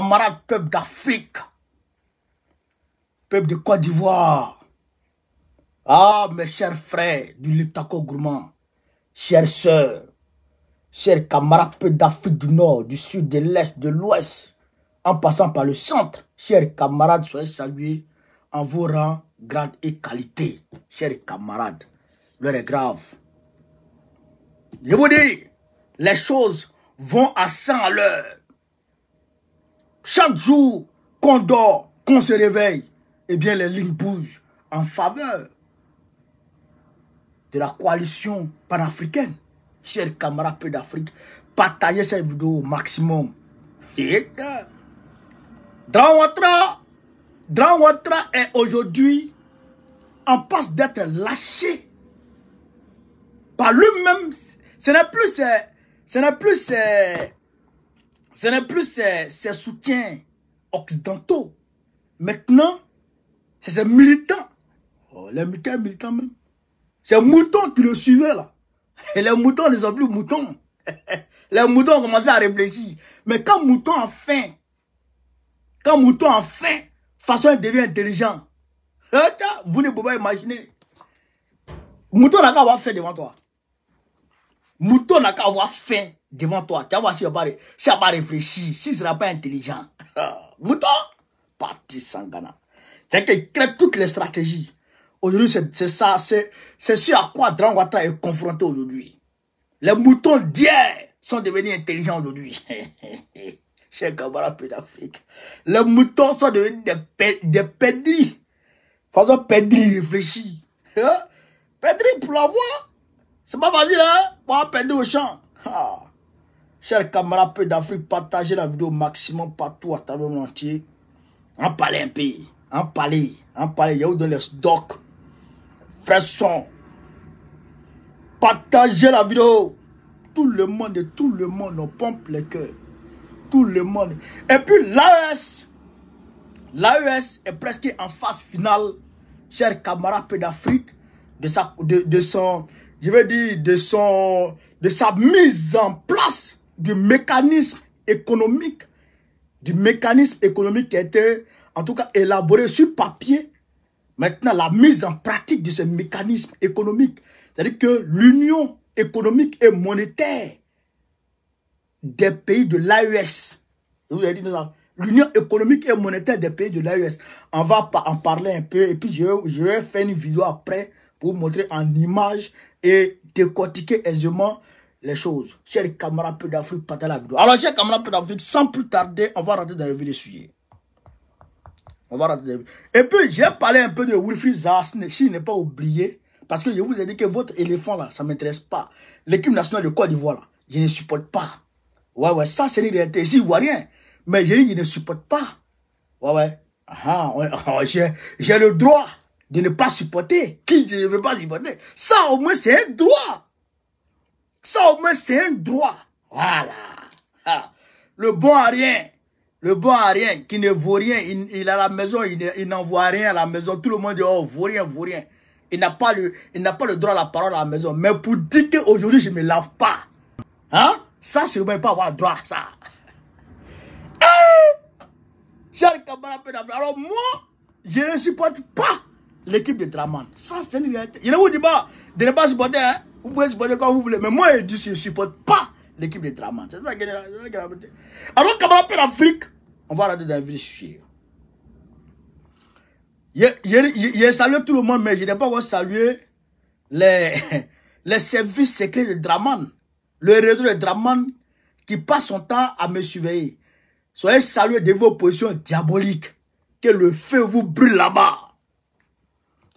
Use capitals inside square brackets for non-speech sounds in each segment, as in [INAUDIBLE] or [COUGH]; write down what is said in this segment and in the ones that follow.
camarades peuple d'Afrique, peuple de Côte d'Ivoire, ah, mes chers frères du litaco Gourmand, chères sœurs, chers camarades peuple d'Afrique du Nord, du Sud, de l'Est, de l'Ouest, en passant par le centre, chers camarades, soyez salués en vos rangs, grades et qualités. Chers camarades, l'heure est grave. Je vous dis, les choses vont à 100 à l'heure. Chaque jour qu'on dort, qu'on se réveille, eh bien les lignes bougent en faveur de la coalition panafricaine. Chers camarades peu d'Afrique, partagez cette vidéo au maximum. Euh, Drawatra est aujourd'hui en passe d'être lâché par lui-même. Ce n'est plus, euh, ce n'est plus euh, ce n'est plus ses soutiens occidentaux. Maintenant, c'est ses militants. Oh, les militants, militants même. C'est moutons qui le suivaient là. les moutons ne sont plus moutons. [LAUGHS] les moutons ont commencé à réfléchir. Mais quand mouton a faim, quand mouton a faim, façon il devient intelligent. Hein, vous ne pouvez pas imaginer. Mouton n'a qu'à avoir fait devant toi. Mouton n'a qu'à avoir faim devant toi. Tu vas voir si elle va, pas réfléchi, réfléchir, si elle pas intelligent. [LAUGHS] Mouton, parti sans gana. C'est qu'il crée toutes les stratégies. Aujourd'hui, c'est ça, c'est ce à quoi Drangwata est confronté aujourd'hui. Les moutons d'hier sont devenus intelligents aujourd'hui. [LAUGHS] Chez camarade Pédafrique. Les moutons sont devenus des, pe des pédris. Faisons pédris réfléchir. Hein? Pédris pour la voix. C'est pas facile, hein Pour perdre au champ. Chers camarades, d'Afrique, partagez la vidéo maximum partout à travers le monde entier. En parler un pays. En parler. En parler. Il y a où dans les stocks. son. Partagez la vidéo. Tout le monde, tout le monde, on pompe les cœurs. Tout le monde. Et puis l'AES. L'AES est presque en phase finale, chers camarades, peu d'Afrique, de, de, de son je veux dire, de, son, de sa mise en place du mécanisme économique, du mécanisme économique qui a été, en tout cas, élaboré sur papier. Maintenant, la mise en pratique de ce mécanisme économique, c'est-à-dire que l'union économique et monétaire des pays de l'AES, l'union économique et monétaire des pays de l'AES, on va en parler un peu et puis je vais faire une vidéo après vous montrer en image et décortiquer aisément les choses. Chers camarades peu d'Afrique, partez la vidéo. Alors, chers camarades peu d'Afrique, sans plus tarder, on va rentrer dans le vif du sujet. On va rentrer dans le Et puis, j'ai parlé un peu de Wilfried si s'il n'est pas oublié, parce que je vous ai dit que votre éléphant, là, ça ne m'intéresse pas. L'équipe nationale de Côte d'Ivoire, là, je ne supporte pas. Ouais, ouais, ça, c'est une réalité. Ici, ne voit rien. Mais je dis, je ne supporte pas. Ouais, ouais. Ah, [LAUGHS] j'ai le droit de ne pas supporter qui je ne veux pas supporter. Ça, au moins, c'est un droit. Ça, au moins, c'est un droit. Voilà. Ah. Le bon à rien. Le bon à rien, qui ne vaut rien. Il, est à la maison, il n'en voit rien à la maison. Tout le monde dit, oh, vaut rien, vaut rien. Il n'a pas le, il n'a pas le droit à la parole à la maison. Mais pour dire qu'aujourd'hui, je ne me lave pas. Hein? Ça, c'est ne pas avoir droit ça. Ah! Alors moi, je ne supporte pas l'équipe de Draman. Ça, c'est une réalité. Il ne vous dit pas de ne pas supporter. Hein? Vous pouvez supporter quand vous voulez. Mais moi, je dis je ne supporte pas l'équipe de Draman. C'est ça qui est la réalité. Alors, quand on Afrique, on va regarder dans la ville. Je J'ai salué tout le monde, mais je n'ai pas voulu saluer les, [LAUGHS] les services secrets de Draman. Le réseau de Draman qui passe son temps à me surveiller. Soyez salués de vos positions diaboliques. Que le feu vous brûle là-bas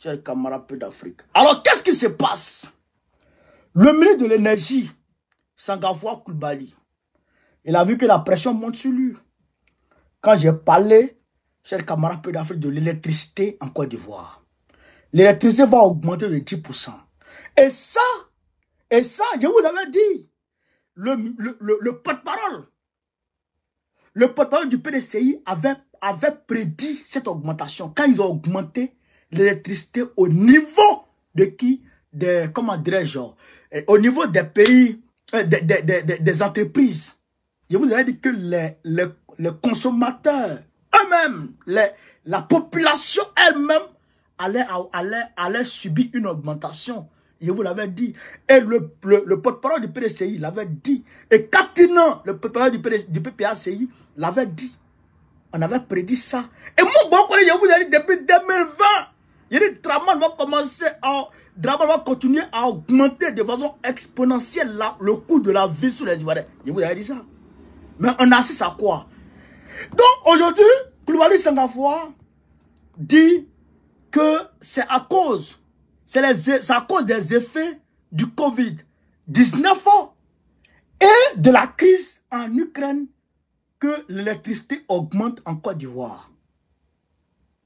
chers camarades d'Afrique. Alors, qu'est-ce qui se passe Le ministre de l'énergie, Sangavoua Koulbali, il a vu que la pression monte sur lui. Quand j'ai parlé, chers camarades d'Afrique, de l'électricité en Côte d'Ivoire, l'électricité va augmenter de 10%. Et ça, et ça, je vous avais dit, le, le, le, porte-parole, le porte-parole du PDCI avait, avait prédit cette augmentation. Quand ils ont augmenté l'électricité au niveau de qui des, Comment dirais-je euh, Au niveau des pays, euh, des, entreprises. Je vous avais dit que les, consommateurs eux-mêmes, la population elle-même allait, allait, allait subir une augmentation. Je vous l'avais dit. Et le, porte-parole du PDCI l'avait dit. Et Katina, le porte-parole du, du l'avait dit. On avait prédit ça. Et mon bon collègue, je vous ai dit depuis 2020, il dit Draman va commencer à Draman va continuer à augmenter de façon exponentielle le coût de la vie sur les Ivoiriens. Je vous avez dit ça. Mais on assiste à quoi Donc aujourd'hui, Koulibaly Sengafoua dit que c'est à cause c'est à cause des effets du Covid-19 et de la crise en Ukraine que l'électricité augmente en Côte d'Ivoire.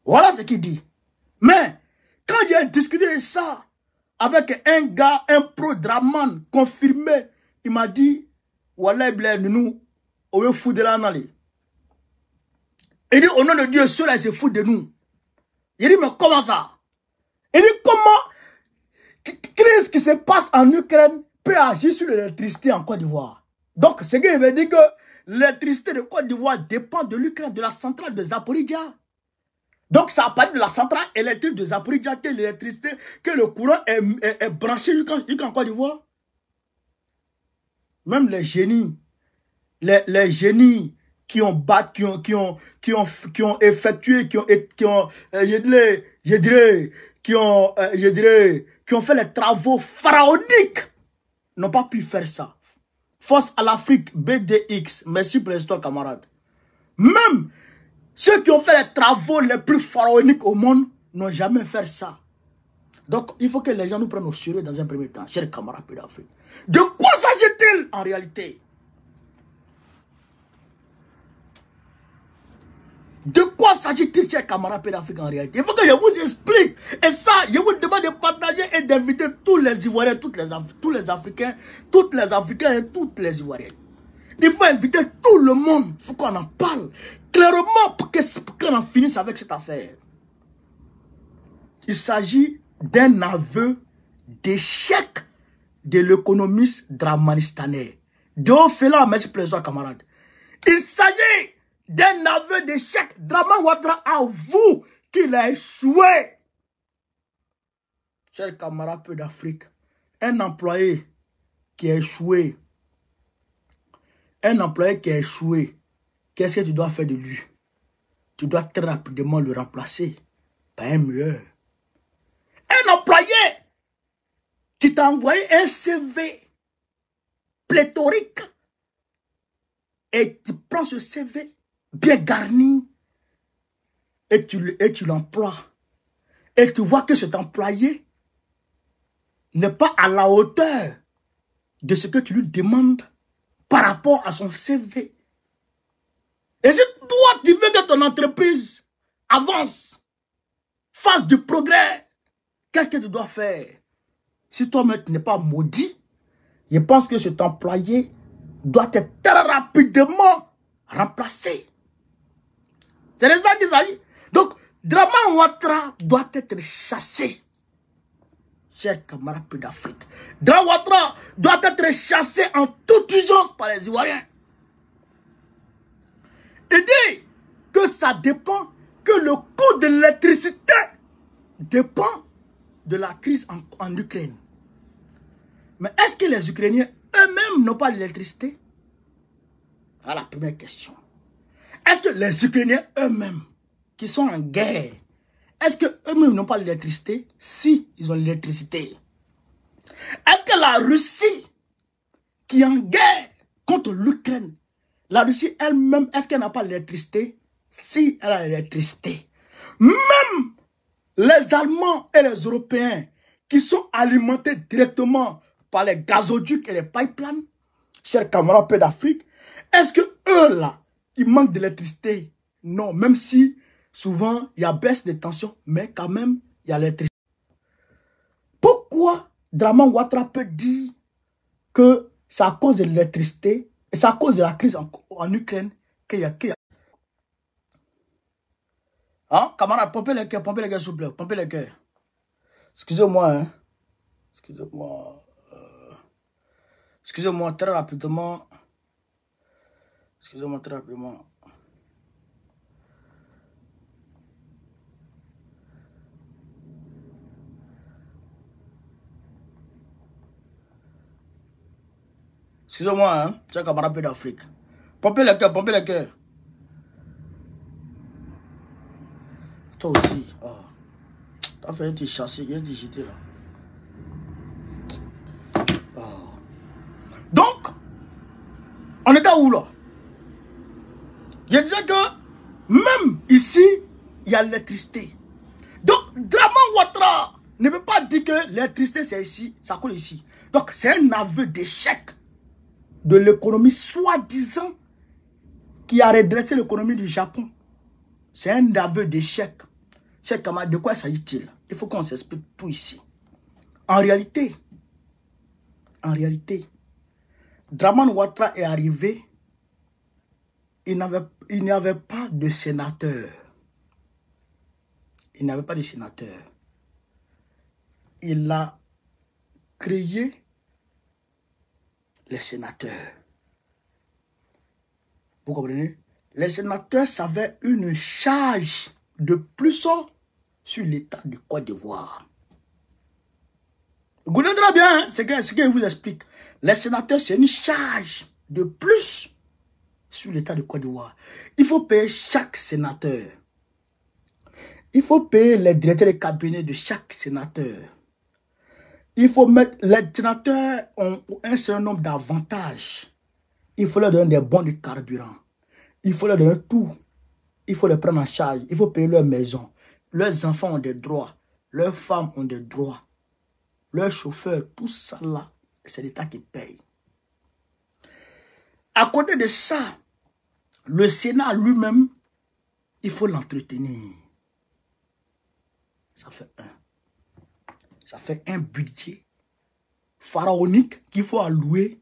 Voilà ce qu'il dit. Mais quand j'ai discuté ça avec un gars, un pro draman confirmé, il m'a dit Wallah, nous, on fou de l'analyse. Il dit Au nom de Dieu, cela là se fout de nous. Il dit Mais comment ça Il dit Comment crise qui se passe en Ukraine peut agir sur l'électricité en Côte d'Ivoire Donc, ce qui veut dire que l'électricité de Côte d'Ivoire dépend de l'Ukraine, de la centrale de Zaporizhia. Donc, ça a parlé de la centrale électrique de Zaporizhia, que l'électricité, que le courant est, branché jusqu'en Côte d'Ivoire. Même les génies, les, génies qui ont battu, qui ont, qui ont, qui ont, effectué, qui ont, qui ont, euh, je dirais, qui ont, euh, qui ont fait les travaux pharaoniques, n'ont pas pu faire ça. Force à l'Afrique, BDX, merci pour l'histoire, camarade. Même ceux qui ont fait les travaux les plus pharaoniques au monde n'ont jamais fait ça. Donc, il faut que les gens nous prennent au sérieux dans un premier temps, chers camarades d'Afrique. De quoi s'agit-il en réalité De quoi s'agit-il, chers camarades d'Afrique, en réalité Il faut que je vous explique. Et ça, je vous demande de partager et d'inviter tous les Ivoiriens, les tous les Africains, toutes les Africains et toutes les Ivoiriens. Il faut inviter tout le monde. Il faut qu'on en parle clairement pour qu'on en finisse avec cette affaire. Il s'agit d'un aveu d'échec de l'économiste dramanistanais. fais-le à merci plaisir, camarade. Il s'agit d'un aveu d'échec. Draman Ouattara vous qu'il a échoué. Chers camarades, peu d'Afrique, un employé qui a échoué, un employé qui a échoué, Qu'est-ce que tu dois faire de lui Tu dois très rapidement le remplacer par un meilleur. Un employé qui t'a envoyé un CV pléthorique et tu prends ce CV bien garni et tu, et tu l'emploies. Et tu vois que cet employé n'est pas à la hauteur de ce que tu lui demandes par rapport à son CV et si toi, tu veux que ton entreprise avance, fasse du progrès, qu'est-ce que tu dois faire Si toi-même, tu n'es pas maudit, je pense que cet employé doit être très rapidement remplacé. C'est les gens Donc, Draman Ouattara doit être chassé. cher camarade d'Afrique. Draman Ouattara doit être chassé en toute urgence par les Ivoiriens. Et que ça dépend, que le coût de l'électricité dépend de la crise en, Ukraine. Mais est-ce que les Ukrainiens eux-mêmes n'ont pas l'électricité Voilà la première question. Est-ce que les Ukrainiens eux-mêmes, qui sont en guerre, est-ce que eux mêmes n'ont pas l'électricité Si, ils ont l'électricité. Est-ce que la Russie, qui est en guerre contre l'Ukraine, la Russie elle-même, est-ce qu'elle n'a pas l'électricité Si elle a l'électricité. Même les Allemands et les Européens qui sont alimentés directement par les gazoducs et les pipelines, chers camarades peu d'Afrique, est-ce que eux là, ils manquent l'électricité Non, même si souvent il y a baisse de tension, mais quand même il y a l'électricité. Pourquoi Draman Ouattara peut dire que c'est à cause de l'électricité et c'est à cause de la crise en, Ukraine qu'il y a... y a... Hein, camarade, pompez les cœurs, pompez les cœurs, s'il vous plaît, pompez les cœurs. Excusez-moi, hein. Excusez-moi. Euh, excusez-moi très rapidement. Excusez-moi très rapidement. Excusez-moi, hein, chers camarades d'Afrique. Pompez le cœur, pompez le cœur. Toi aussi. Oh. T'as fait te chassé, il petit là. Ah. Donc, on était où là Je disais que même ici, il y a l'électricité. Donc, Draman Ouattara ne peut pas dire que l'électricité c'est ici, ça coule ici. Donc, c'est un aveu d'échec de l'économie soi-disant qui a redressé l'économie du Japon. C'est un aveu d'échec. Chers camarades, de quoi s'agit-il Il faut qu'on s'explique tout ici. En réalité, en réalité, Draman Ouattara est arrivé, il n'y avait, pas de sénateur. Il n'y avait pas de sénateur. Il a créé les sénateurs. Vous comprenez Les sénateurs savaient une charge de plus sur l'état du Côte d'Ivoire. Vous connaîtrez bien hein, ce que, je vous explique. Les sénateurs, c'est une charge de plus sur l'état de Côte d'Ivoire. Il faut payer chaque sénateur. Il faut payer les directeurs de cabinet de chaque sénateur. Il faut mettre... L'ordinateur pour un certain nombre d'avantages. Il faut leur donner des bons de carburant. Il faut leur donner tout. Il faut les prendre en charge. Il faut payer leur maison. Leurs enfants ont des droits. Leurs femmes ont des droits. Leurs chauffeurs, tout ça là, c'est l'État qui paye. À côté de ça, le Sénat lui-même, il faut l'entretenir. Ça fait un. Ça fait un budget pharaonique qu'il faut allouer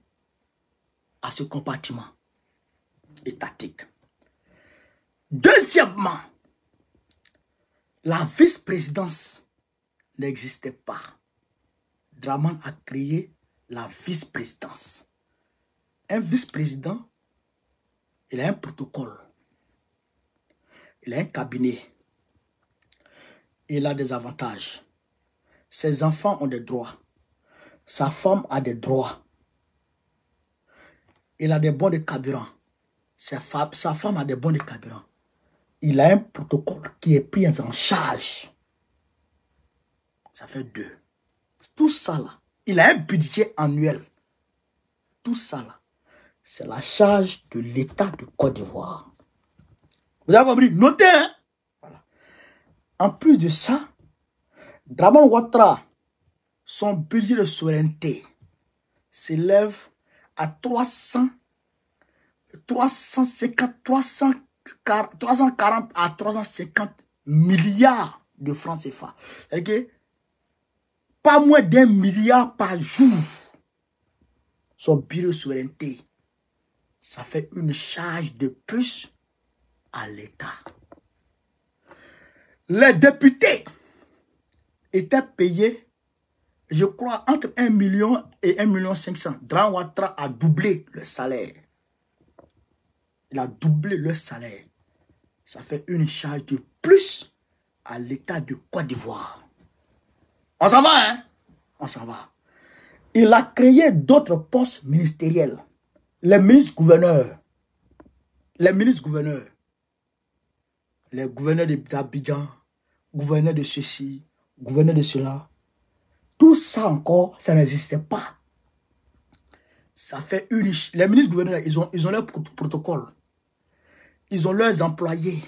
à ce compartiment étatique. Deuxièmement, la vice-présidence n'existait pas. Draman a créé la vice-présidence. Un vice-président, il a un protocole. Il a un cabinet. Il a des avantages. Ses enfants ont des droits. Sa femme a des droits. Il a des bons de carburant. Sa femme, a des bons de carburant. Il a un protocole qui est pris en charge. Ça fait deux. Tout ça là, il a un budget annuel. Tout ça là, c'est la charge de l'État de Côte d'Ivoire. Vous avez compris Notez, hein? voilà. En plus de ça, Draman Ouattara, son budget de souveraineté s'élève à 300, 350, 340, à 350 milliards de francs CFA. cest pas moins d'un milliard par jour, son budget de souveraineté, ça fait une charge de plus à l'État. Les députés était payé, je crois, entre 1 million et 1 million 500. Dran Ouattara a doublé le salaire. Il a doublé le salaire. Ça fait une charge de plus à l'État de Côte d'Ivoire. On s'en va, hein On s'en va. Il a créé d'autres postes ministériels. Les ministres gouverneurs. Les ministres gouverneurs. Les gouverneurs d'Abidjan, gouverneurs de ceci, Gouverneur de cela. Tout ça encore, ça n'existait pas. Ça fait une... Les ministres gouverneurs, ils ont, ils ont leur protocole. Ils ont leurs employés.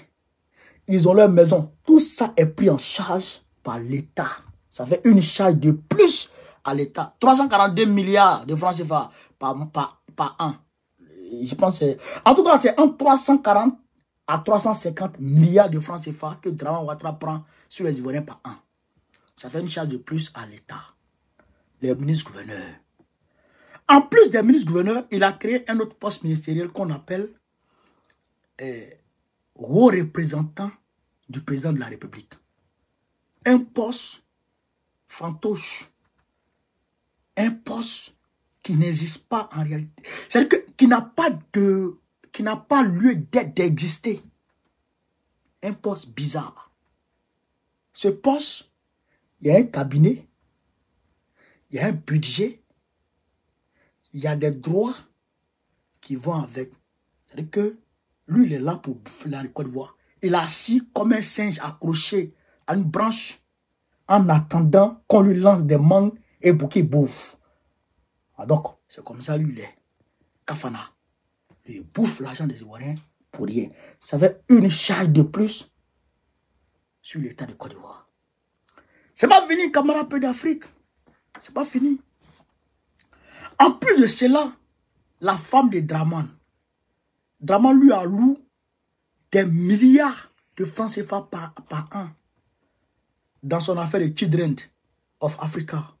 Ils ont leur maison. Tout ça est pris en charge par l'État. Ça fait une charge de plus à l'État. 342 milliards de francs CFA par, par an. Je pense En tout cas, c'est entre 340 à 350 milliards de francs CFA que Draman Ouattara prend sur les Ivoiriens par an. Ça fait une charge de plus à l'État. Les ministres-gouverneurs. En plus des ministres-gouverneurs, il a créé un autre poste ministériel qu'on appelle euh, haut représentant du président de la République. Un poste fantoche. Un poste qui n'existe pas en réalité. C'est-à-dire qui n'a pas de qui n'a pas lieu d'exister. Un poste bizarre. Ce poste il y a un cabinet, il y a un budget, il y a des droits qui vont avec. C'est-à-dire que lui, il est là pour bouffer la Côte d'Ivoire. Il est assis comme un singe accroché à une branche en attendant qu'on lui lance des mangues et pour qu'il bouffe. Ah, donc, c'est comme ça, lui, il est. Kafana. Il bouffe l'argent des Ivoiriens pour rien. Ça fait une charge de plus sur l'État de Côte d'Ivoire. C'est pas fini, camarade peu d'Afrique. C'est pas fini. En plus de cela, la femme de Draman, Draman lui a loué des milliards de francs CFA par, par an dans son affaire de Children of Africa.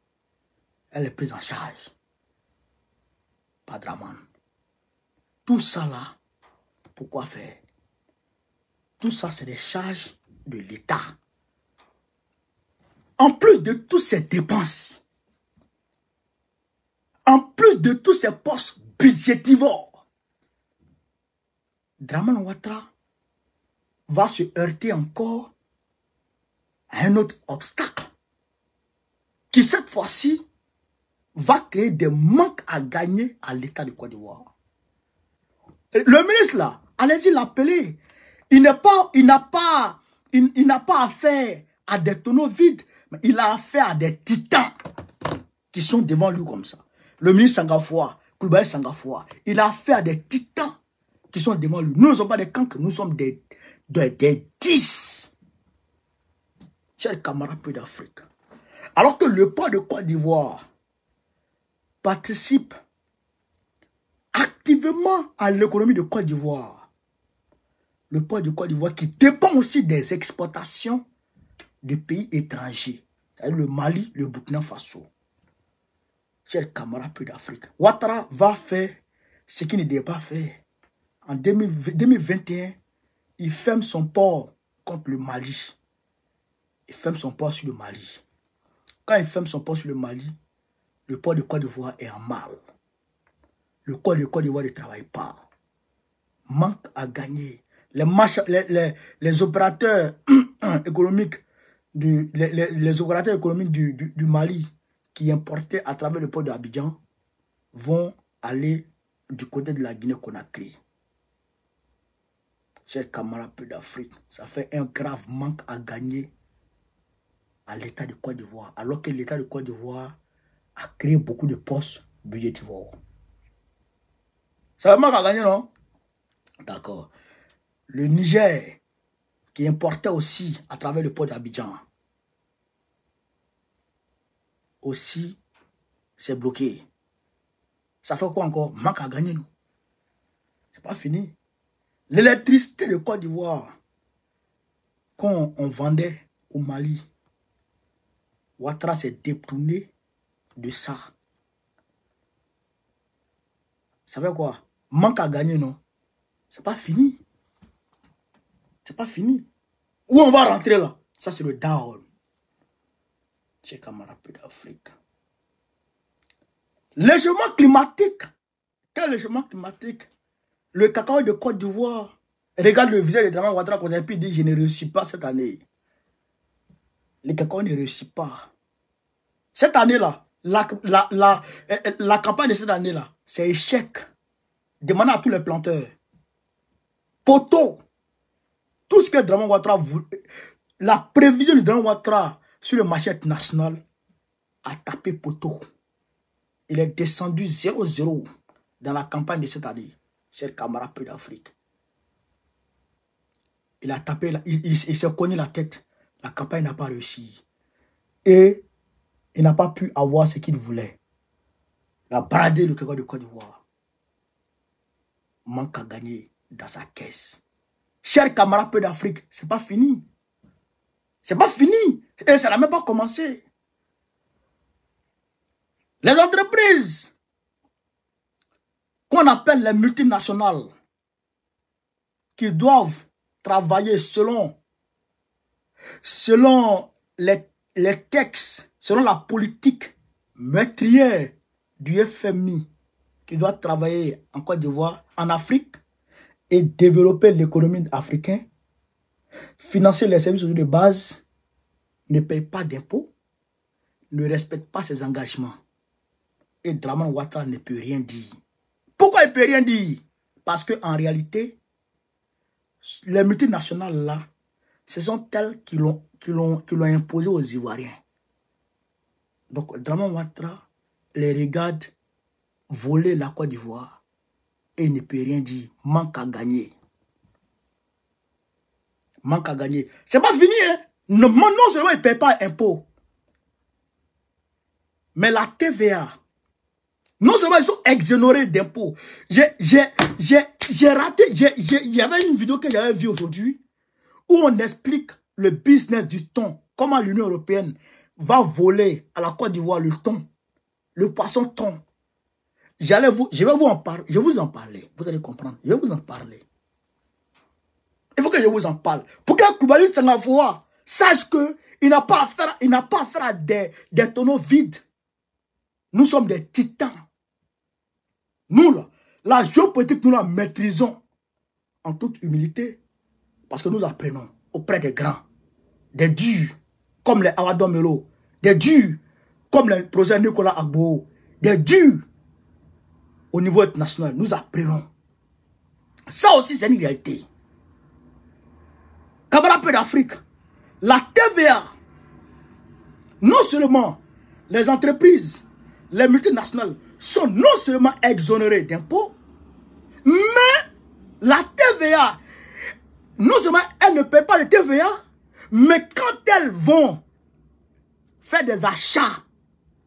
Elle est prise en charge par Draman. Tout ça là, pourquoi faire Tout ça, c'est des charges de l'État en plus de toutes ces dépenses, en plus de tous ces postes budgétivores, Draman Ouattara va se heurter encore à un autre obstacle qui, cette fois-ci, va créer des manques à gagner à l'État de Côte d'Ivoire. Le ministre, là, allez-y l'appeler. Il n'est pas, il n'a pas, il n'a pas affaire à des tonneaux vides. Il a affaire à des titans qui sont devant lui comme ça. Le ministre Sangafoua, Koulbaye Sangafoua, il a affaire à des titans qui sont devant lui. Nous ne sommes pas des cancres, nous sommes des, des, des dix. Chers camarades d'Afrique. Alors que le port de Côte d'Ivoire participe activement à l'économie de Côte d'Ivoire. Le port de Côte d'Ivoire qui dépend aussi des exportations de pays étrangers, hein, le Mali, le Burkina Faso. Chers camarades, peu d'Afrique. Ouattara va faire ce qu'il ne devait pas faire. En 2021, il ferme son port contre le Mali. Il ferme son port sur le Mali. Quand il ferme son port sur le Mali, le port de Côte d'Ivoire est en mal. Le port de Côte d'Ivoire ne travaille pas. Manque à gagner. les, les opérateurs [CLEARS THROAT] économiques les, les, opérateurs économiques du, du, Mali qui importaient à travers le port d'Abidjan vont aller du côté de la Guinée-Conakry. Chers camarades, peu d'Afrique, ça fait un grave manque à gagner à l'État de Côte d'Ivoire, alors que l'État de Côte d'Ivoire a créé beaucoup de postes budgétivores. Ça manque à gagner, non D'accord. Le Niger, qui importait aussi à travers le port d'Abidjan. Aussi, c'est bloqué. Ça fait quoi encore Manque à gagner, nous. C'est pas fini. L'électricité de Côte d'Ivoire, quand on vendait au Mali, Ouattara s'est détourné de ça. Ça fait quoi Manque à gagner, non C'est pas fini. C'est pas fini. Où on va rentrer là Ça, c'est le down. Chers camarades d'Afrique. Légèrement climatique. Quel légèrement climatique Le cacao de Côte d'Ivoire. Regarde le visage de Draman Ouattara qu'on a pu dire je ne réussis pas cette année. Le cacao ne réussit pas. Cette année-là, la, euh, campagne de cette année-là, c'est échec. Demande à tous les planteurs. Poteau, tout ce que Draman Ouattara voulait, la prévision de Draman Ouattara sur le marché national a tapé poteau. Il est descendu 0-0 dans la campagne de cette année, cher camarade peu d'Afrique. Il a tapé, il, s'est cogné la tête. La campagne n'a pas réussi. Et il n'a pas pu avoir ce qu'il voulait. La a bradé le de Côte d'Ivoire. Manque à gagner dans sa caisse. Chers camarades peu d'Afrique, c'est pas fini. C'est pas fini. Et ça n'a même pas commencé. Les entreprises qu'on appelle les multinationales qui doivent travailler selon, selon les, les textes, selon la politique meurtrière du FMI qui doit travailler en Côte d'Ivoire, en Afrique, et développer l'économie africaine, financer les services de base, ne paye pas d'impôts, ne respecte pas ses engagements. Et Draman Ouattara ne peut rien dire. Pourquoi il ne peut rien dire Parce qu'en réalité, les multinationales là, ce sont elles qui l'ont imposé aux Ivoiriens. Donc Draman Ouattara les regarde voler la Côte d'Ivoire ne peut rien dire. Manque à gagner. Manque à gagner. C'est pas fini, hein? Non, seulement ils ne paye pas impôt. Mais la TVA, non seulement ils sont exonérés d'impôts. J'ai raté, il y avait une vidéo que j'avais vue aujourd'hui où on explique le business du thon, comment l'Union européenne va voler à la Côte d'Ivoire le thon, le poisson thon je vais vous en parler, vous allez comprendre. Je vais vous en parler. Il faut que je vous en parle. Pour qu'un Koubali Sangavoa sache que il n'a pas affaire, il n'a pas à des, des tonneaux vides. Nous sommes des titans. Nous, là, la géopolitique, nous la maîtrisons en toute humilité parce que nous apprenons auprès des grands, des durs, comme les Awadomelo, des durs, comme le projet Nicolas Agbo, des durs, au niveau international, nous apprenons. Ça aussi, c'est une réalité. en d'Afrique, la TVA, non seulement les entreprises, les multinationales sont non seulement exonérées d'impôts, mais la TVA, non seulement elles ne paient pas de TVA, mais quand elles vont faire des achats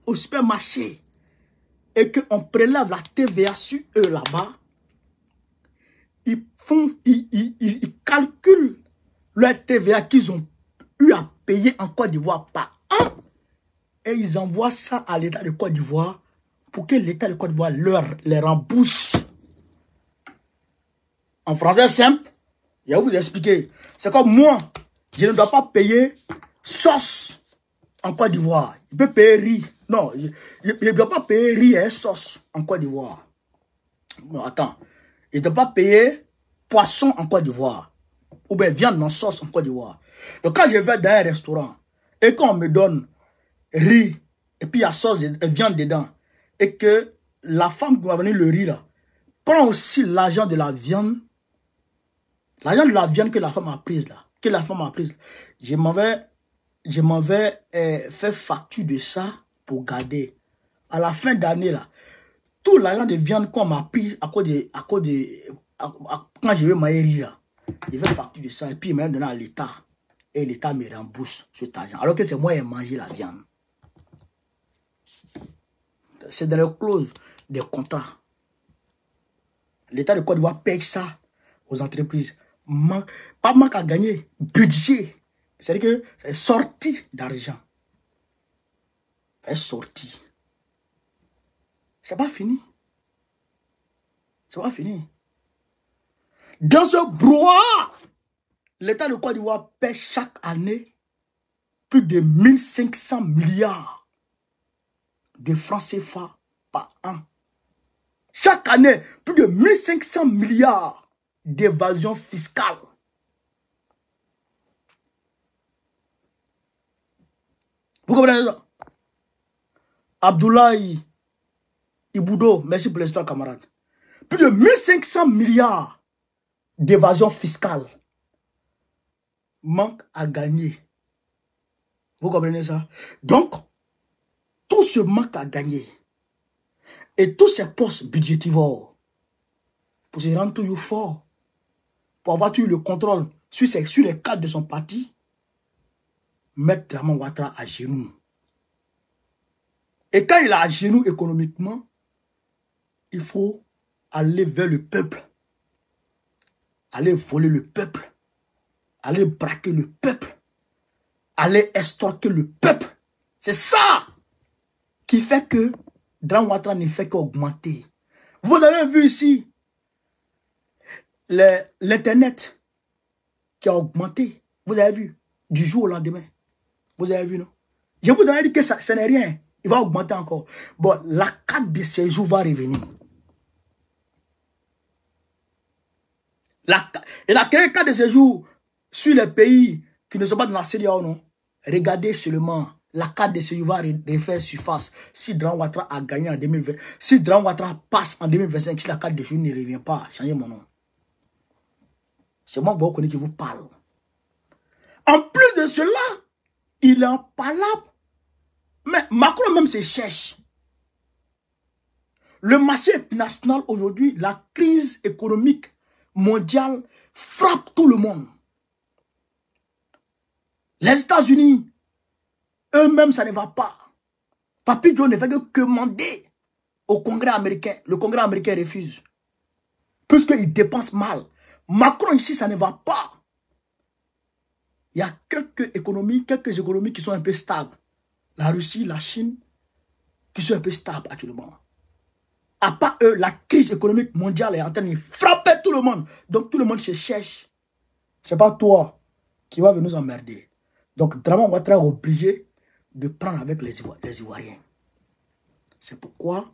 au supermarché, et qu'on prélève la TVA sur eux là-bas, ils, font, ils, ils, ils, calculent leur TVA qu'ils ont eu à payer en Côte d'Ivoire par an et ils envoient ça à l'État de Côte d'Ivoire pour que l'État de Côte d'Ivoire leur les rembourse. En français simple, je vais vous expliquer. C'est comme moi, je ne dois pas payer sauce en Côte d'Ivoire. Je peux payer riz. Non, il ne dois pas payer riz et sauce en Côte d'Ivoire. Non, attends. Il ne dois pas payer poisson en Côte d'Ivoire. Ou bien viande en sauce en Côte d'Ivoire. Donc quand je vais dans un restaurant et qu'on me donne riz et puis il y a sauce et viande dedans et que la femme qui m'a donné le riz là prend aussi l'argent de la viande l'argent de la viande que la femme a prise là que la femme a prise je m'en vais je vais euh, faire facture de ça pour garder. À la fin d'année, là, tout l'argent de viande qu'on m'a pris à cause de, à cause de, quand je vais maïri, là, il facture de ça, et puis même à l'État. Et l'État me rembourse cet argent. Alors que c'est moi qui ai mangé la viande. C'est dans les clauses des contrats. L'État de Côte d'Ivoire paye ça aux entreprises. pas manque à gagner, budget. cest dire que c'est sorti d'argent est sorti. C'est pas fini. C'est pas fini. Dans ce brouhaha, l'État de Côte d'Ivoire paie chaque année plus de 1500 milliards de francs CFA par an. Chaque année, plus de 1500 milliards d'évasion fiscale. Vous comprenez ça? Abdoulaye Iboudo, merci pour l'histoire, camarade. Plus de 1500 milliards d'évasion fiscale manque à gagner. Vous comprenez ça Donc, tout ce manque à gagner et tous ces postes budgétivores pour se rendre toujours fort, pour avoir toujours le contrôle sur, sur les cadres de son parti, mettre Draman Ouattara à genoux. Et quand il a à genoux économiquement, il faut aller vers le peuple. Aller voler le peuple. Aller braquer le peuple. Aller extorquer le peuple. C'est ça qui fait que Dran n'est ne fait qu'augmenter. Vous avez vu ici l'Internet qui a augmenté. Vous avez vu du jour au lendemain. Vous avez vu, non Je vous avais dit que ce n'est rien. Il va augmenter encore. Bon, la carte de séjour va revenir. La, carte de séjour sur les pays qui ne sont pas dans la CDAO, oh non Regardez seulement, la carte de séjour va refaire surface si Dran Ouattara a gagné en 2020. Si Dran Ouattara passe en 2025, si la carte de séjour ne revient pas, changez mon nom. C'est moi, qui vous parle. En plus de cela, il est en mais Macron même se cherche. Le marché national aujourd'hui, la crise économique mondiale frappe tout le monde. Les États-Unis, eux-mêmes, ça ne va pas. Papy Joe ne fait que commander au Congrès américain. Le Congrès américain refuse. Puisqu'il dépense mal. Macron ici, ça ne va pas. Il y a quelques économies, quelques économies qui sont un peu stables la Russie, la Chine, qui sont un peu stables actuellement. À part eux, la crise économique mondiale est en train de frapper tout le monde. Donc tout le monde se cherche. C'est pas toi qui vas venir nous emmerder. Donc vraiment on va être obligé de prendre avec les, Ivoiriens. C'est pourquoi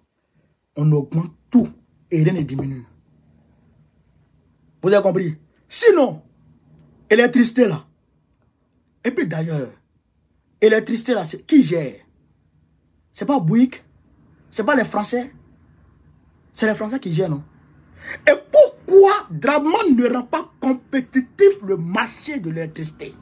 on augmente tout et rien ne diminue. Vous avez compris Sinon, Elle est triste là. Et puis d'ailleurs, Électricité, là, qui gère C'est pas Bouygues C'est pas les Français C'est les Français qui gèrent, non Et pourquoi Draman ne rend pas compétitif le marché de l'électricité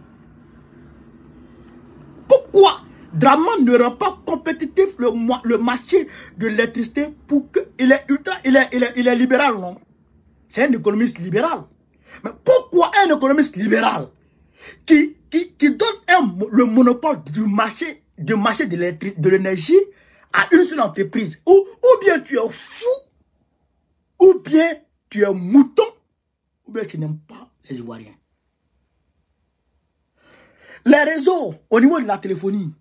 Pourquoi Draman ne rend pas compétitif le, le marché de l'électricité pour que... Il est ultra... Il est, il est, il est libéral, non C'est un économiste libéral. Mais pourquoi un économiste libéral qui qui, donne le monopole du marché, de l'énergie à une seule entreprise. Ou, ou bien tu es fou, ou bien tu es mouton, ou bien tu n'aimes pas les Ivoiriens. Les réseaux au niveau de la téléphonie,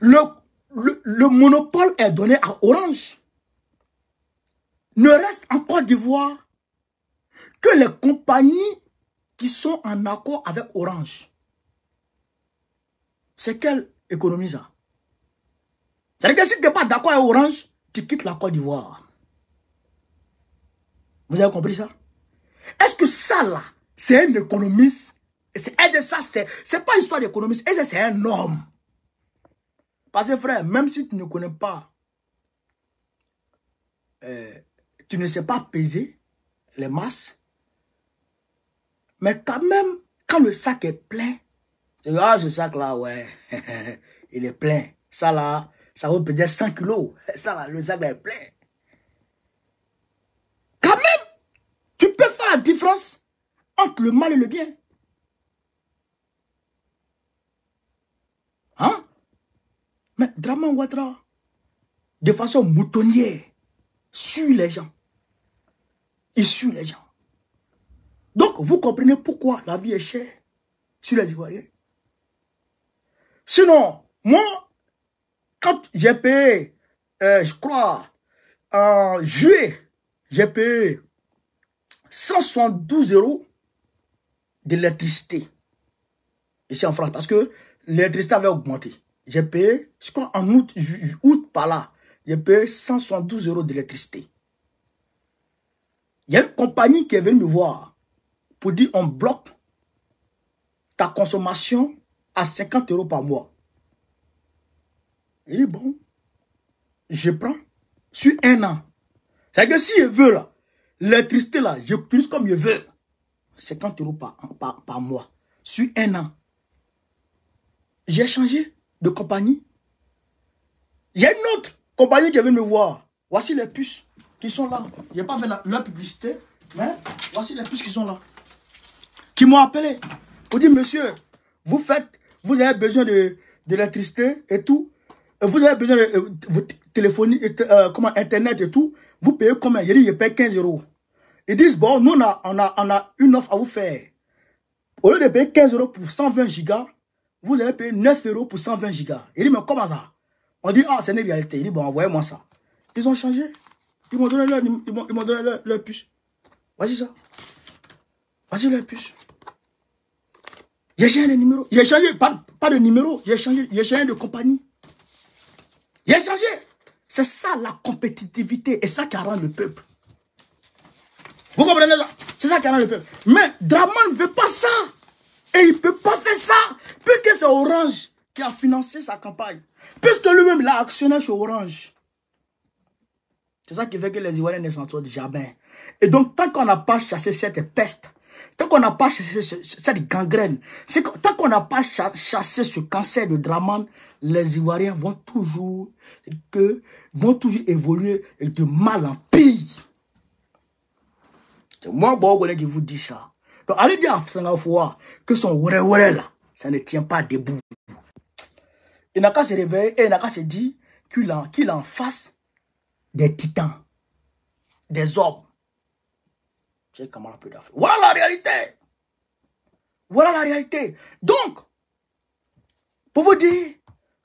le, monopole est donné à Orange. Ne reste encore d'Ivoire que les compagnies qui sont en accord avec Orange. C'est quelle économie ça cest dire que si tu n'es pas d'accord avec Orange, tu quittes la Côte d'Ivoire. Vous avez compris ça Est-ce que ça là, c'est un économiste c'est ça, c'est pas histoire d'économiste. c'est un homme. Parce que frère, même si tu ne connais pas, euh, tu ne sais pas peser les masses, mais quand même, quand le sac est plein, tu ah, ce sac-là, ouais, [LAUGHS] il est plein. Ça là, ça vaut peut-être 100 kilos. [LAUGHS] Ça là, le sac est plein. Quand même, tu peux faire la différence entre le mal et le bien. Hein? Mais Draman Ouattara, de façon moutonnière, suit les gens. Il suit les gens. Donc, vous comprenez pourquoi la vie est chère sur les Ivoiriens. Sinon, moi, quand j'ai payé, euh, je crois, en juillet, j'ai payé 172 euros d'électricité. Ici en France, parce que l'électricité avait augmenté. J'ai payé, je crois, en août, août par là, j'ai payé 172 euros d'électricité. Il y a une compagnie qui est venue me voir pour dire on bloque ta consommation à 50 euros par mois. Il dit bon, je prends sur un an. C'est-à-dire que si je veux là, l'électricité là, je prends comme je veux. 50 euros par, par, par mois. Sur un an. J'ai changé de compagnie. Il y a une autre compagnie qui est me voir. Voici les puces qui sont là. Je n'ai pas fait la, leur publicité, mais voici les puces qui sont là qui m'ont appelé. On dit, monsieur, vous faites, vous avez besoin de, de l'électricité et tout. Euh, vous avez besoin de, euh, votre téléphonie, euh, comment, Internet et tout. Vous payez combien Il dit, je paye 15 euros. Ils disent, bon, nous, on a, on a, une offre à vous faire. Au lieu de payer 15 euros pour 120 gigas, vous allez payer 9 euros pour 120 gigas. Il dit, mais comment ça On dit, ah, c'est une réalité. Il dit, bon, envoyez-moi ça. Ils ont changé. Ils m'ont donné leur, leur, leur puce. Vas-y ça. Vas-y leur puce. J'ai changé de numéro. J'ai changé, pas, pas de numéro, j'ai changé, changé de compagnie. J'ai changé. C'est ça la compétitivité et ça qui rend le peuple. Vous comprenez ça C'est ça qui rend le peuple. Mais Draman ne veut pas ça. Et il ne peut pas faire ça. Puisque c'est Orange qui a financé sa campagne. Puisque lui-même, il a actionné sur Orange. C'est ça qui fait que les Ivoiriens ne sont du jamais. Et donc, tant qu'on n'a pas chassé cette peste, tant qu'on n'a pas chassé cette gangrène, tant qu'on n'a pas chassé ce cancer de Draman, les Ivoiriens vont toujours, que, vont toujours évoluer de mal en pire. C'est moi, Bogolé, qui vous dit ça. Donc, allez dire à Sangafoua que son wéré là, ça ne tient pas debout. Il n'a qu'à se réveiller et il n'a qu'à se dire qu'il en, qu en fasse des titans, des hommes. Voilà la réalité. Voilà la réalité. Donc, pour vous dire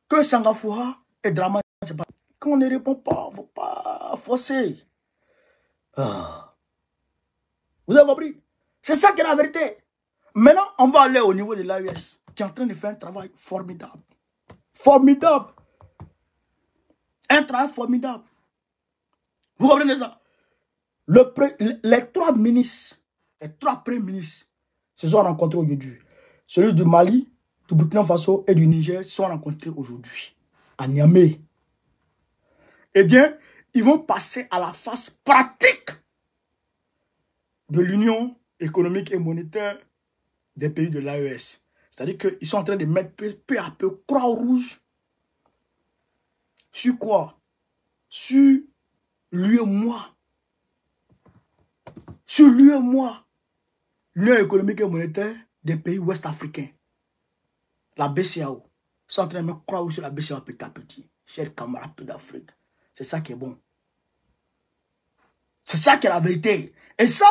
que Sangafoua est dramatique c'est Quand on ne répond pas, il ne faut pas forcer. Ah. Vous avez compris C'est ça qui est la vérité. Maintenant, on va aller au niveau de l'AES, qui est en train de faire un travail formidable. Formidable. Un travail formidable. Vous comprenez ça les trois ministres, les trois premiers ministres se sont rencontrés aujourd'hui. Celui du Mali, du Burkina Faso et du Niger se sont rencontrés aujourd'hui à Niamey. Eh bien, ils vont passer à la phase pratique de l'Union économique et monétaire des pays de l'AES. C'est-à-dire qu'ils sont en train de mettre peu, à peu croix rouge sur quoi Sur lui et moi sur lui et moi, l'Union économique et monétaire des pays ouest africains, la BCAO, sont en train de croire sur la BCAO petit à petit, chers camarades d'Afrique. C'est ça qui est bon. C'est ça qui est la vérité. Et ça,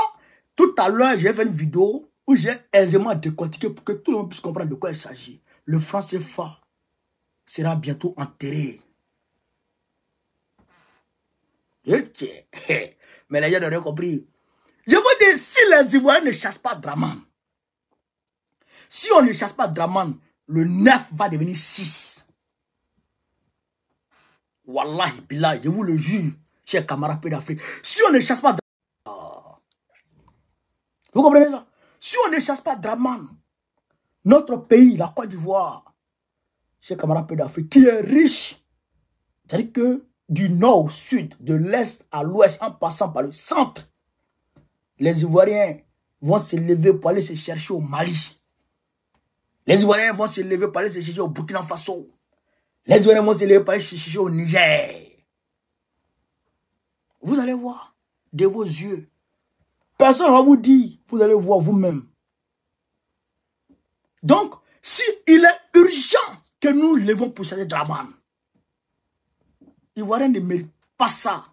tout à l'heure, j'ai fait une vidéo où j'ai aisément décortiqué pour que tout le monde puisse comprendre de quoi il s'agit. Le franc CFA sera bientôt enterré. [LAUGHS] Mais les gens n'ont rien compris. Je vous dis, si les Ivoiriens ne chassent pas Draman, si on ne chasse pas Draman, le 9 va devenir 6. Wallahi, billahi, je vous le jure, chers camarades d'Afrique. Si on ne chasse pas Draman, ah. vous comprenez ça Si on ne chasse pas Draman, notre pays, la Côte d'Ivoire, chers camarades d'Afrique, qui est riche, c'est-à-dire que du nord au sud, de l'est à l'ouest, en passant par le centre, les Ivoiriens vont se lever pour aller se chercher au Mali. Les Ivoiriens vont se lever pour aller se chercher au Burkina Faso. Les Ivoiriens vont se lever pour aller se chercher au Niger. Vous allez voir de vos yeux. Personne ne va vous dire. Vous allez voir vous-même. Donc, s'il est urgent que nous levons pour chercher Draman, Ivoiriens ne méritent pas ça.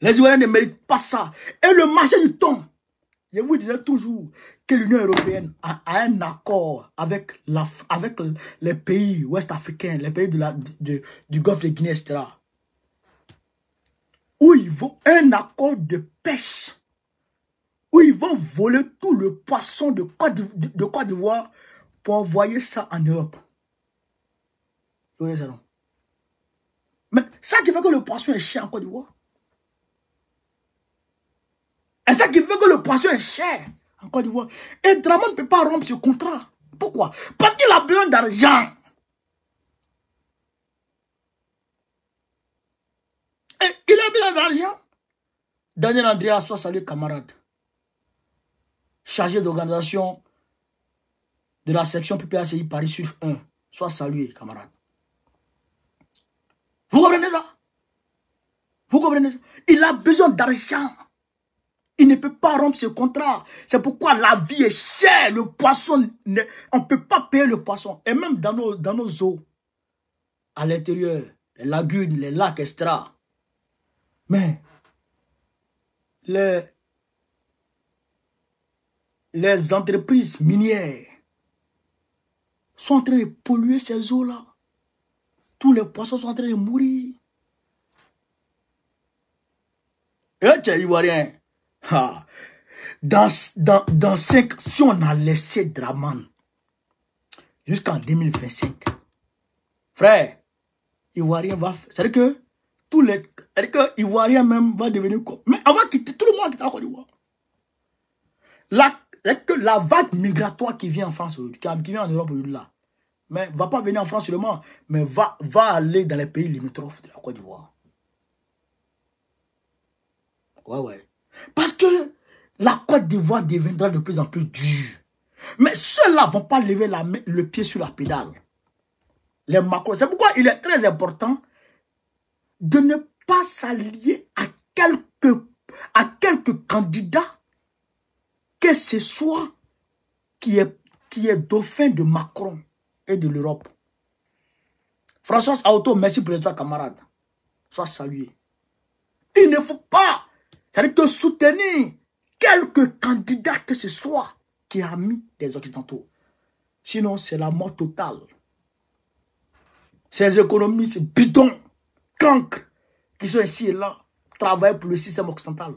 Les Ivoiriens ne méritent pas ça. Et le marché du thon. Je vous disais toujours que l'Union européenne a, un accord avec, avec les pays ouest-africains, les pays de du golfe de Guinée, etc. Où ils vont un accord de pêche. Où ils vont voler tout le poisson de Côte d'Ivoire pour envoyer ça en Europe. Vous voyez ça, non? Mais ça qui fait que le poisson est cher en Côte d'Ivoire. C'est ça qui veut que le poisson est cher Encore Côte d'Ivoire. Et Draman ne peut pas rompre ce contrat. Pourquoi Parce qu'il a besoin d'argent. Et il a besoin d'argent. Daniel Andrea, soit salué camarade. Chargé d'organisation de la section PPACI Paris sur 1. soit salué, camarade. Vous comprenez ça Vous comprenez ça Il a besoin d'argent. Il ne peut pas rompre ce contrat. C'est pourquoi la vie est chère. Le poisson, on ne peut pas payer le poisson. Et même dans nos, dans nos eaux, à l'intérieur, les lagunes, les lacs, etc. Mais les, les entreprises minières sont en train de polluer ces eaux-là. Tous les poissons sont en train de mourir. Et eh, tu es ivoirien. Ha. Dans, dans, dans 5, si on a laissé Draman jusqu'en 2025, frère, Ivoirien va faire. C'est-à-dire que tous les. C'est-à-dire que Ivoirien même va devenir Mais avant quitter tout le monde est la Côte d'Ivoire. La, la vague migratoire qui vient en France, qui, vient en Europe aujourd'hui là, mais va pas venir en France seulement, mais va, va aller dans les pays limitrophes de la Côte d'Ivoire. Ouais, ouais. Parce que la Côte d'Ivoire deviendra de plus en plus dure. Mais ceux-là ne vont pas lever le pied sur la pédale. Les Macron. C'est pourquoi il est très important de ne pas s'allier à quelques, à candidats que ce soit qui est, qui est dauphin de Macron et de l'Europe. François Auto, merci président camarade. Sois salué. Il ne faut pas c'est-à-dire que soutenir quelque candidat que ce soit qui a mis des Occidentaux. Sinon, c'est la mort totale. Ces économistes bidons, cancres, qui sont ici et là, travaillent pour le système occidental.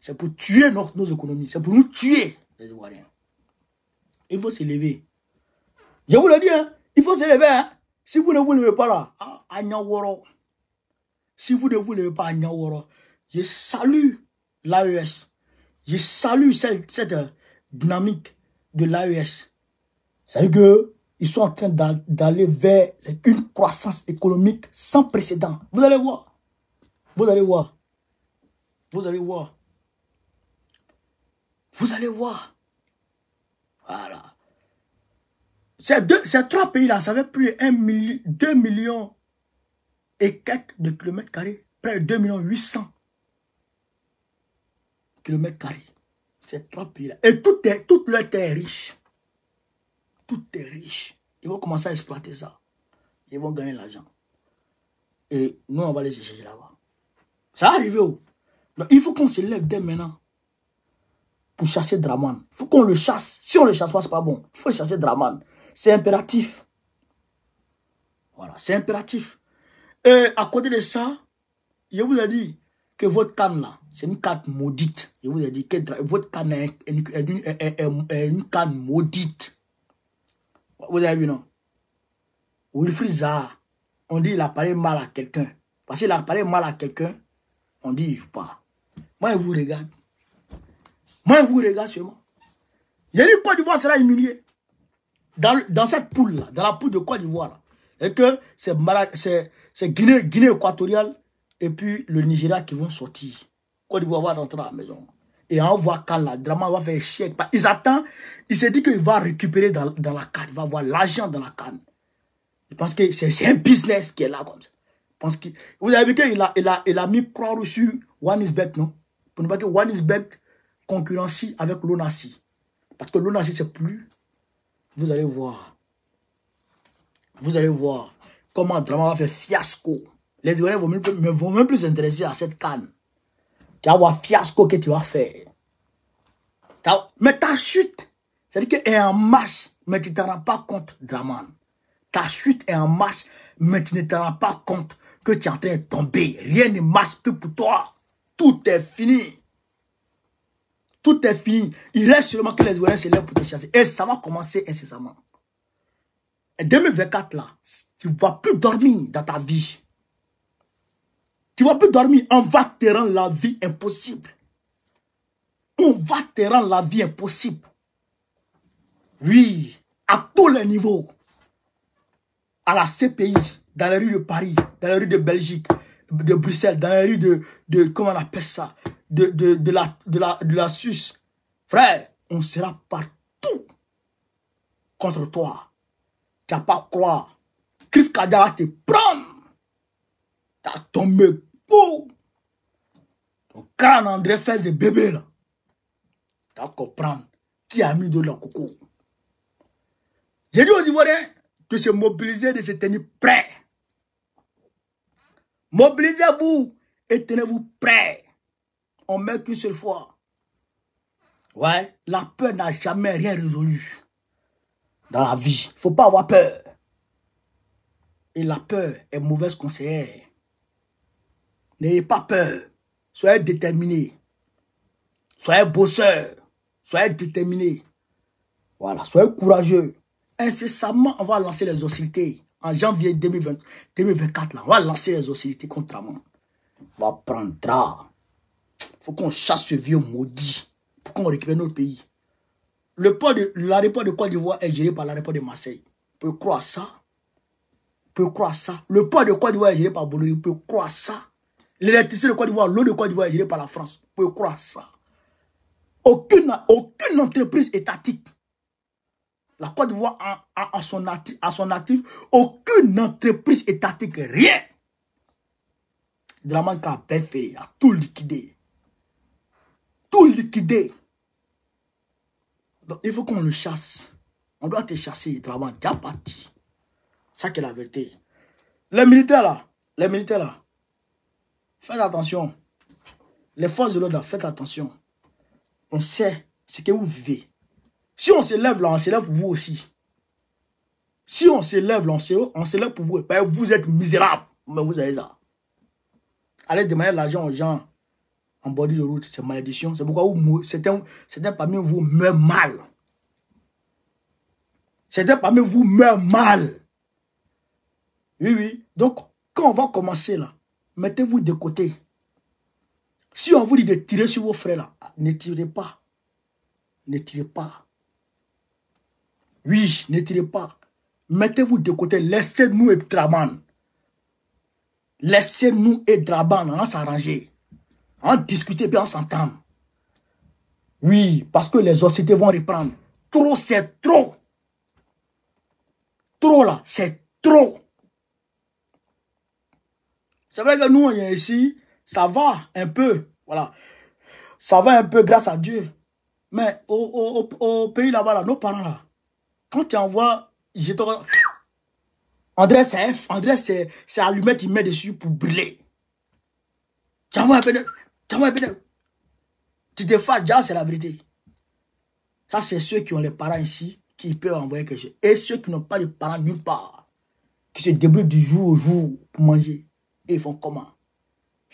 C'est pour tuer nos, économies. C'est pour nous tuer, les Ivoiriens. Il faut se lever. Je vous le dis, hein, il faut se lever. Hein. Si vous ne vous levez pas là, à, ah, à si vous ne vous levez pas à Nyaworo, je salue l'AES. Je salue cette, euh, dynamique de l'AES. C'est-à-dire qu'ils sont en train d'aller vers une croissance économique sans précédent. Vous allez voir. Vous allez voir. Vous allez voir. Vous allez voir. Voilà. Ces, trois pays-là, ça fait plus de 1 2 millions et quelques de kilomètres carrés. Près de 2 millions 800 km. carrés. Ces trois Et tout est, toute la terre est riche. Tout est riche. Ils vont commencer à exploiter ça. Ils vont gagner l'argent. Et nous, on va les échanger là-bas. Ça arrive où il faut qu'on se lève dès maintenant pour chasser Draman. Il faut qu'on le chasse. Si on le chasse pas, c'est pas bon. Il faut chasser Draman. C'est impératif. Voilà, c'est impératif. Et à côté de ça, je vous ai dit que votre canne là, c'est une carte maudite. Je vous ai dit que votre canne est une, carte maudite. Vous avez vu, non Wilfried Zaha, on dit qu'il a parlé mal à quelqu'un. Parce qu'il a parlé mal à quelqu'un, on dit ne joue pas. Moi, je vous regarde. Moi, je vous regarde seulement. Il y a dit Côte d'Ivoire sera humilié. Dans, dans cette poule-là, dans la poule de Côte d'Ivoire. Et que c'est Guinée, Guinée équatoriale et puis le Nigeria qui vont sortir. Côte d'Ivoire va rentrer à la maison. Et on voit quand la drama va faire chèque. Ils attendent, Il s'est dit qu'il va récupérer dans, dans, la canne, il va avoir l'argent dans la canne. Ils pensent que c'est un business qui est là comme ça. que, vous avez vu qu'il a, il a, il a mis croire sur One is Bet, non Pour ne pas que One is Bet concurrencie avec l'ONASI. Parce que l'ONASI, c'est plus. Vous allez voir. Vous allez voir comment Drama va faire fiasco. Les Ivoiriens vont, vont même plus s'intéresser à cette canne. Tu vas voir fiasco que tu vas faire. Mais ta chute, c'est-à-dire qu'elle est en marche, mais tu ne te rends pas compte, Draman. Ta chute est en marche, mais tu ne te rends pas compte que tu es en train de tomber. Rien ne marche plus pour toi. Tout est fini. Tout est fini. Il reste seulement que les oreilles se lèvent pour te chasser. Et ça va commencer incessamment. Et 2024, là, tu ne vas plus dormir dans ta vie. Tu vas plus dormir. On va te rendre la vie impossible. On va te rendre la vie impossible. Oui, à tous les niveaux. À la CPI, dans les rues de Paris, dans les rues de Belgique, de Bruxelles, dans les rues de, de comment on appelle ça, de, de, la, de, la, de la Suisse. Frère, on sera partout contre toi. Tu n'as pas à croire. Christ Kadia va te prendre. Tu as tombé donc quand André fait des bébés, là, tu vas comprendre qui a mis de la coco. J'ai dit aux Ivoiriens de se mobiliser, de se tenir prêt. Mobilisez-vous et tenez-vous prêt. On met qu'une seule fois. Ouais, la peur n'a jamais rien résolu dans la vie. Il ne faut pas avoir peur. Et la peur est mauvaise conseillère. N'ayez pas peur. Soyez déterminés. Soyez bosseurs. Soyez déterminés. Voilà, soyez courageux. Incessamment, on va lancer les hostilités. En janvier 2024, là, on va lancer les hostilités contre moi. On va prendre. faut qu'on chasse ce vieux maudit pour qu'on récupère notre pays. Le port de, de Côte d'Ivoire est géré par réponse de Marseille. Peut croire ça Peut croire ça Le port de Côte d'Ivoire est géré par Bolivie. Peut croire ça L'électricité de Côte d'Ivoire, l'eau de Côte d'Ivoire est gérée par la France. Vous pouvez croire ça. Aucune, aucune entreprise étatique. La Côte d'Ivoire a, son actif, son actif aucune entreprise étatique, rien. Draman a bien fait, a tout liquidé. Tout liquidé. Donc il faut qu'on le chasse. On doit te chasser, Draman, t'as parti. Ça, c'est la vérité. Les militaires là, les militaires là, Faites attention. Les forces de l'ordre, faites attention. On sait ce que vous vivez. Si on s'élève là, on lève pour vous aussi. Si on s'élève là, on lève pour vous. Ben, vous êtes misérable. Mais ben, vous avez là. Allez demander l'argent aux gens en bord de route, c'est malédiction. C'est pourquoi vous, certains parmi vous meurent mal. Certains parmi vous meurent mal. Oui, oui. Donc, quand on va commencer là, mettez-vous de côté. Si on vous dit de tirer sur vos frères, ah, ne tirez pas. Ne tirez pas. Oui, ne tirez pas. Mettez-vous de côté. Laissez-nous et Draban. Laissez-nous et Draban. On va s'arranger. On discuter bien on s'entend Oui, parce que les sociétés vont reprendre. Trop, c'est trop. Trop, là, c'est trop. C'est vrai que nous, on est ici, ça va un peu, voilà. Ça va un peu grâce à Dieu. Mais au, pays là-bas, là, nos parents là, quand tu envoies, je te... André, c'est André, c'est allumette qu'il met dessus pour brûler. Tu envoies un peu de... Tu un peu Tu te fâches déjà, c'est la vérité. Ça, c'est ceux qui ont les parents ici qui peuvent envoyer quelque chose. Et ceux qui n'ont pas de parents nulle part, qui se débrouillent du jour au jour pour manger ils font comment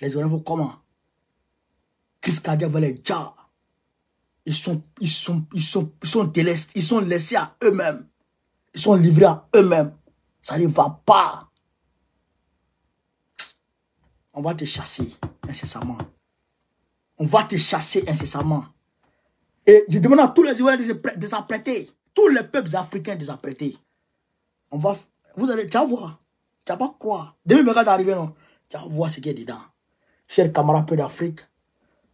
Les ivoiriens font comment Chris va les dire. Ils sont, ils sont, ils sont, sont, délestés, ils sont laissés à eux-mêmes. Ils sont livrés à eux-mêmes. Ça ne va pas. On va te chasser incessamment. On va te chasser incessamment. Et je demande à tous les Ivoiriens de s'apprêter. Tous les peuples africains de On va, vous allez, déjà vas voir. Tu vas pas croire. demain est arrivé, non? Tu on voit ce qu'il y a dedans. Chers camarades peu d'Afrique,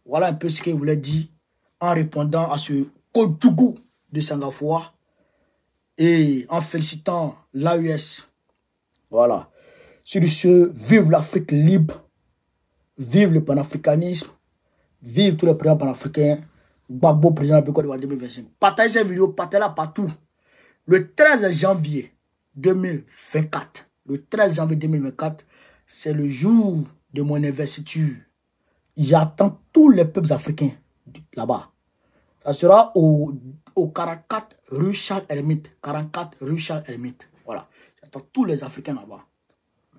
voilà un peu ce qu'il voulait dire en répondant à ce Kodougou de Sangafoua et en félicitant l'AUS e Voilà. Sur ce, vive l'Afrique libre, vive le panafricanisme, vive tous les présidents panafricains, Babo président de Côte d'Ivoire 2025. Partagez cette vidéo, partagez-la partout. Le 13 janvier 2024, le 13 janvier 2024, c'est le jour de mon investiture. J'attends tous les peuples africains là-bas. Ça sera au, 44 rue Charles Hermite. 44 rue Charles Hermite. Voilà. J'attends tous les Africains là-bas.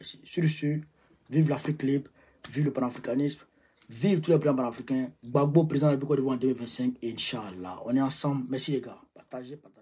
Sur Sud. vive l'Afrique libre, vive le panafricanisme, vive tous les pan panafricains. Bagbo, président de la République en 2025, Inch'Allah. On est ensemble. Merci les gars. Partagez, partagez.